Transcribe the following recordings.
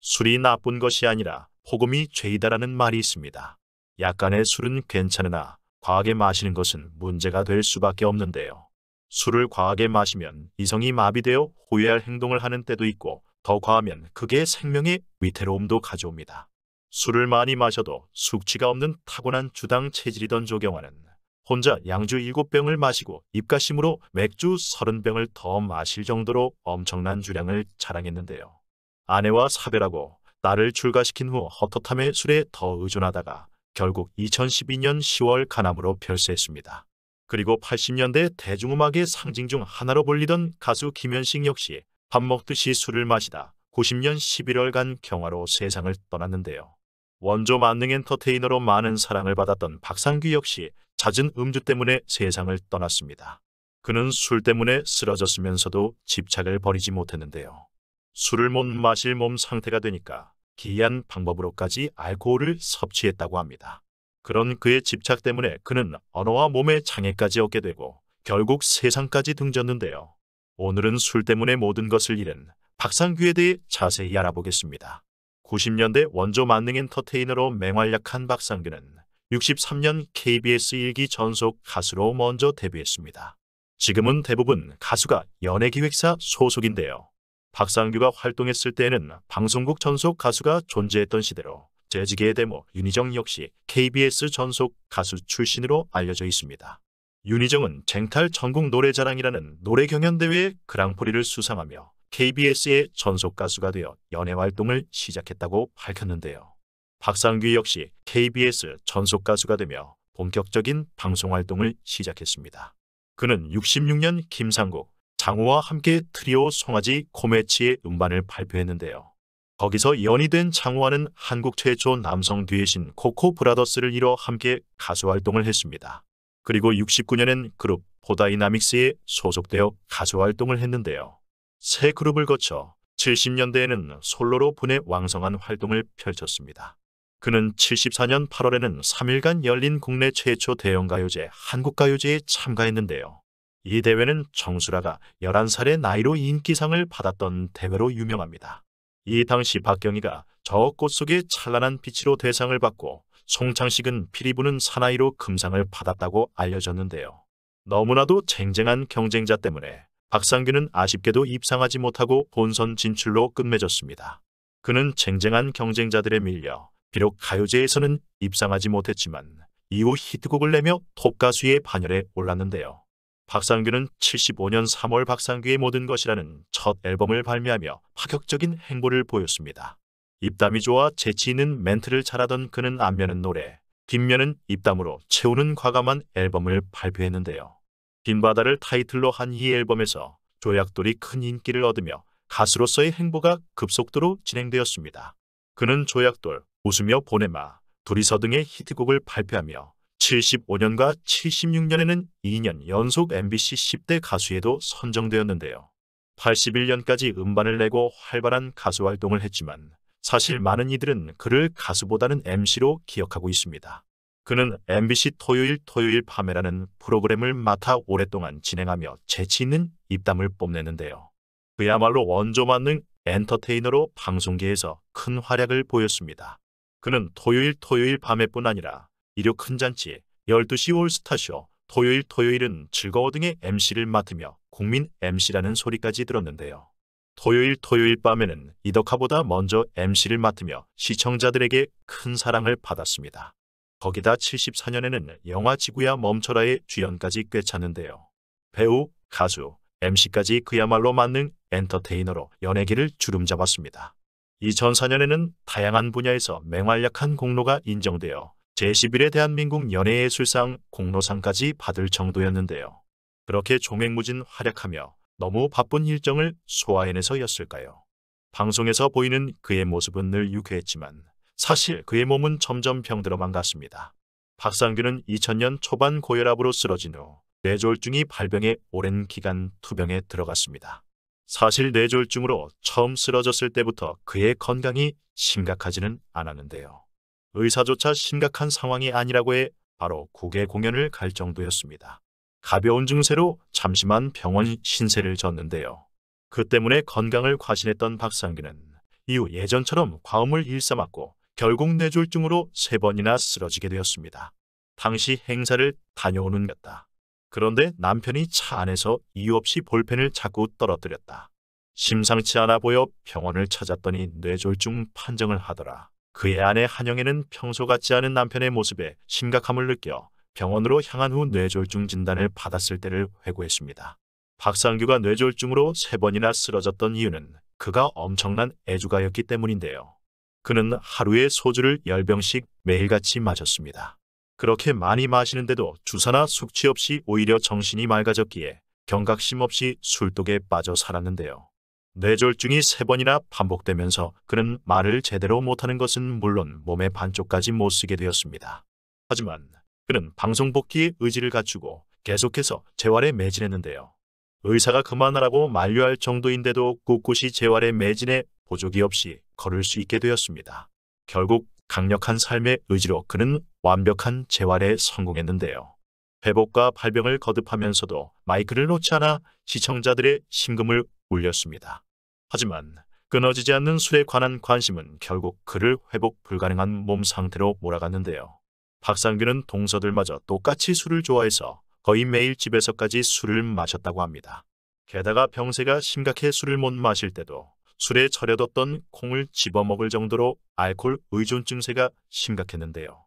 술이 나쁜 것이 아니라 폭음이 죄이다라는 말이 있습니다. 약간의 술은 괜찮으나 과하게 마시는 것은 문제가 될 수밖에 없는데요. 술을 과하게 마시면 이성이 마비되어 후회할 행동을 하는 때도 있고 더 과하면 그게 생명의 위태로움도 가져옵니다. 술을 많이 마셔도 숙취가 없는 타고난 주당 체질이던 조경화는 혼자 양주 7병을 마시고 입가심으로 맥주 30병을 더 마실 정도로 엄청난 주량을 자랑했는데요. 아내와 사별하고 딸을 출가시킨 후헛헛함의 술에 더 의존하다가 결국 2012년 10월 가남으로 별세했습니다. 그리고 80년대 대중음악의 상징 중 하나로 불리던 가수 김현식 역시 밥 먹듯이 술을 마시다 90년 11월간 경화로 세상을 떠났는데요. 원조 만능 엔터테이너로 많은 사랑을 받았던 박상규 역시 잦은 음주 때문에 세상을 떠났습니다. 그는 술 때문에 쓰러졌으면서도 집착을 버리지 못했는데요. 술을 못 마실 몸 상태가 되니까 기이한 방법으로까지 알코올을 섭취했다고 합니다. 그런 그의 집착 때문에 그는 언어와 몸의 장애까지 얻게 되고 결국 세상까지 등졌는데요. 오늘은 술 때문에 모든 것을 잃은 박상규에 대해 자세히 알아보겠습니다. 90년대 원조 만능 엔터테이너로 맹활약한 박상규는 63년 KBS 1기 전속 가수로 먼저 데뷔했습니다. 지금은 대부분 가수가 연예기획사 소속인데요. 박상규가 활동했을 때에는 방송국 전속 가수가 존재했던 시대로 재즈계의 대모 윤희정 역시 KBS 전속 가수 출신으로 알려져 있습니다. 윤희정은 쟁탈 전국 노래자랑이라는 노래 경연 대회의 그랑프리를 수상하며 KBS의 전속 가수가 되어 연애 활동을 시작했다고 밝혔는데요. 박상규 역시 KBS 전속 가수가 되며 본격적인 방송 활동을 시작했습니다. 그는 66년 김상국, 장우와 함께 트리오 송아지 코메치의 음반을 발표했는데요. 거기서 연이 된 장우와는 한국 최초 남성 듀엣인 코코 브라더스를 이뤄 함께 가수 활동을 했습니다. 그리고 69년엔 그룹 포다이나믹스에 소속되어 가수 활동을 했는데요. 새 그룹을 거쳐 70년대에는 솔로로 분해 왕성한 활동을 펼쳤습니다. 그는 74년 8월에는 3일간 열린 국내 최초 대형 가요제 한국가요제에 참가했는데요. 이 대회는 정수라가 11살의 나이로 인기상을 받았던 대회로 유명합니다. 이 당시 박경희가 저 꽃 속의 찬란한 빛으로 대상을 받고 송창식은 피리 부는 사나이로 금상을 받았다고 알려졌는데요. 너무나도 쟁쟁한 경쟁자 때문에 박상규는 아쉽게도 입상하지 못하고 본선 진출로 끝맺었습니다. 그는 쟁쟁한 경쟁자들에 밀려 비록 가요제에서는 입상하지 못했지만 이후 히트곡을 내며 톱 가수의 반열에 올랐는데요. 박상규는 75년 3월 박상규의 모든 것이라는 첫 앨범을 발매하며 파격적인 행보를 보였습니다. 입담이 좋아 재치 있는 멘트를 잘하던 그는 안면은 노래, 뒷면은 입담으로 채우는 과감한 앨범을 발표했는데요. 빈바다를 타이틀로 한 이 앨범에서 조약돌이 큰 인기를 얻으며 가수로서의 행보가 급속도로 진행되었습니다. 그는 조약돌, 웃으며 보내마, 둘이서 등의 히트곡을 발표하며 75년과 76년에는 2년 연속 MBC 10대 가수에도 선정되었는데요. 81년까지 음반을 내고 활발한 가수 활동을 했지만 사실 많은 이들은 그를 가수보다는 MC로 기억하고 있습니다. 그는 MBC 토요일 토요일 밤에라는 프로그램을 맡아 오랫동안 진행하며 재치 있는 입담을 뽐냈는데요. 그야말로 원조만능 엔터테이너로 방송계에서 큰 활약을 보였습니다. 그는 토요일 토요일 밤에뿐 아니라 일요 큰 잔치 12시 올스타쇼 토요일 토요일은 즐거워 등의 MC를 맡으며 국민 MC라는 소리까지 들었는데요. 토요일 토요일 밤에는 이덕화보다 먼저 MC를 맡으며 시청자들에게 큰 사랑을 받았습니다. 거기다 74년에는 영화 지구야 멈춰라의 주연까지 꿰찼는데요. 배우, 가수, MC까지 그야말로 만능 엔터테이너로 연예계를 주름잡았습니다. 2004년에는 다양한 분야에서 맹활약한 공로가 인정되어 제11회 대한민국 연예예술상 공로상까지 받을 정도였는데요. 그렇게 종횡무진 활약하며 너무 바쁜 일정을 소화해내서였을까요? 방송에서 보이는 그의 모습은 늘 유쾌했지만 사실 그의 몸은 점점 병들어만 갔습니다. 박상규는 2000년 초반 고혈압으로 쓰러진 후 뇌졸중이 발병해 오랜 기간 투병에 들어갔습니다. 사실 뇌졸중으로 처음 쓰러졌을 때부터 그의 건강이 심각하지는 않았는데요. 의사조차 심각한 상황이 아니라고 해 바로 국외 공연을 갈 정도였습니다. 가벼운 증세로 잠시만 병원 신세를 졌는데요. 그 때문에 건강을 과신했던 박상규는 이후 예전처럼 과음을 일삼았고 결국 뇌졸중으로 세 번이나 쓰러지게 되었습니다. 당시 행사를 다녀오는 것다. 그런데 남편이 차 안에서 이유 없이 볼펜을 자꾸 떨어뜨렸다. 심상치 않아 보여 병원을 찾았더니 뇌졸중 판정을 하더라. 그의 아내 한영애는 평소 같지 않은 남편의 모습에 심각함을 느껴 병원으로 향한 후 뇌졸중 진단을 받았을 때를 회고했습니다. 박상규가 뇌졸중으로 세 번이나 쓰러졌던 이유는 그가 엄청난 애주가였기 때문인데요. 그는 하루에 소주를 10병씩 매일같이 마셨습니다. 그렇게 많이 마시는데도 주사나 숙취 없이 오히려 정신이 맑아졌기에 경각심 없이 술독에 빠져 살았는데요. 뇌졸중이 세 번이나 반복되면서 그는 말을 제대로 못하는 것은 물론 몸의 반쪽까지 못 쓰게 되었습니다. 하지만 그는 방송 복귀 의지를 갖추고 계속해서 재활에 매진했는데요. 의사가 그만하라고 만류할 정도인데도 꿋꿋이 재활에 매진해 보조기 없이 걸을 수 있게 되었습니다. 결국 강력한 삶의 의지로 그는 완벽한 재활에 성공했는데요. 회복과 발병을 거듭하면서도 마이크를 놓지 않아 시청자들의 심금을 울렸습니다. 하지만 끊어지지 않는 술에 관한 관심은 결국 그를 회복 불가능한 몸 상태로 몰아갔는데요. 박상규는 동서들마저 똑같이 술을 좋아해서 거의 매일 집에서까지 술을 마셨다고 합니다. 게다가 병세가 심각해 술을 못 마실 때도 술에 절여뒀던 콩을 집어먹을 정도로 알코올 의존 증세가 심각했는데요.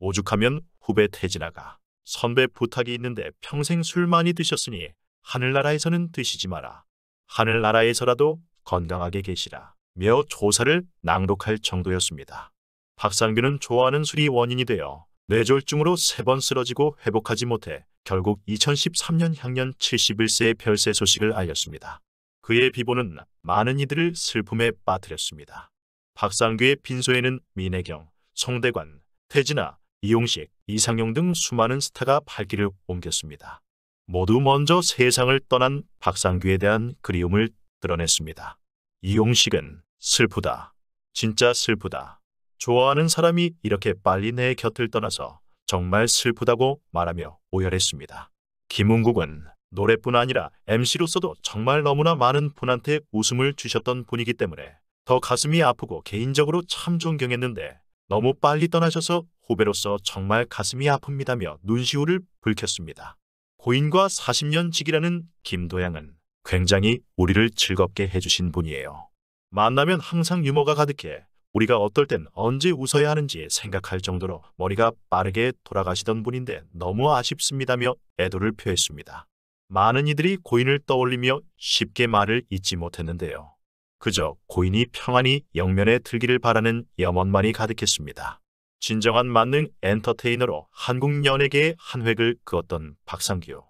오죽하면 후배 태진아가 선배 부탁이 있는데 평생 술 많이 드셨으니 하늘나라에서는 드시지 마라. 하늘나라에서라도 건강하게 계시라 며 조사를 낭독할 정도였습니다. 박상규는 좋아하는 술이 원인이 되어 뇌졸중으로 세 번 쓰러지고 회복하지 못해 결국 2013년 향년 71세의 별세 소식을 알렸습니다. 그의 비보는 많은 이들을 슬픔에 빠뜨렸습니다. 박상규의 빈소에는 민혜경, 송대관, 태진아, 이용식, 이상용 등 수많은 스타가 발길을 옮겼습니다. 모두 먼저 세상을 떠난 박상규에 대한 그리움을 드러냈습니다. 이용식은 슬프다. 진짜 슬프다. 좋아하는 사람이 이렇게 빨리 내 곁을 떠나서 정말 슬프다고 말하며 오열했습니다. 김은국은 노래뿐 아니라 MC로서도 정말 너무나 많은 분한테 웃음을 주셨던 분이기 때문에 더 가슴이 아프고 개인적으로 참 존경했는데 너무 빨리 떠나셔서 후배로서 정말 가슴이 아픕니다며 눈시울을 붉혔습니다. 고인과 40년 직이라는 김도양은 굉장히 우리를 즐겁게 해주신 분이에요. 만나면 항상 유머가 가득해 우리가 어떨 땐 언제 웃어야 하는지 생각할 정도로 머리가 빠르게 돌아가시던 분인데 너무 아쉽습니다며 애도를 표했습니다. 많은 이들이 고인을 떠올리며 쉽게 말을 잇지 못했는데요. 그저 고인이 평안히 영면에 들기를 바라는 염원만이 가득했습니다. 진정한 만능 엔터테이너로 한국 연예계의 한 획을 그었던 박상규.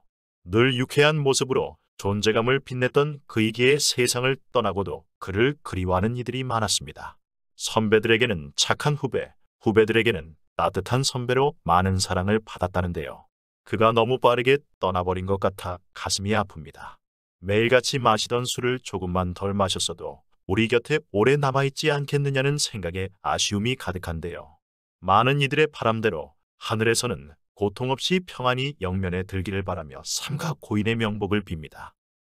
늘 유쾌한 모습으로 존재감을 빛냈던 그에게 이 세상을 떠나고도 그를 그리워하는 이들이 많았습니다. 선배들에게는 착한 후배, 후배들에게는 따뜻한 선배로 많은 사랑을 받았다는데요. 그가 너무 빠르게 떠나버린 것 같아 가슴이 아픕니다. 매일같이 마시던 술을 조금만 덜 마셨어도 우리 곁에 오래 남아있지 않겠느냐는 생각에 아쉬움이 가득한데요. 많은 이들의 바람대로 하늘에서는 고통 없이 평안히 영면에 들기를 바라며 삼가 고인의 명복을 빕니다.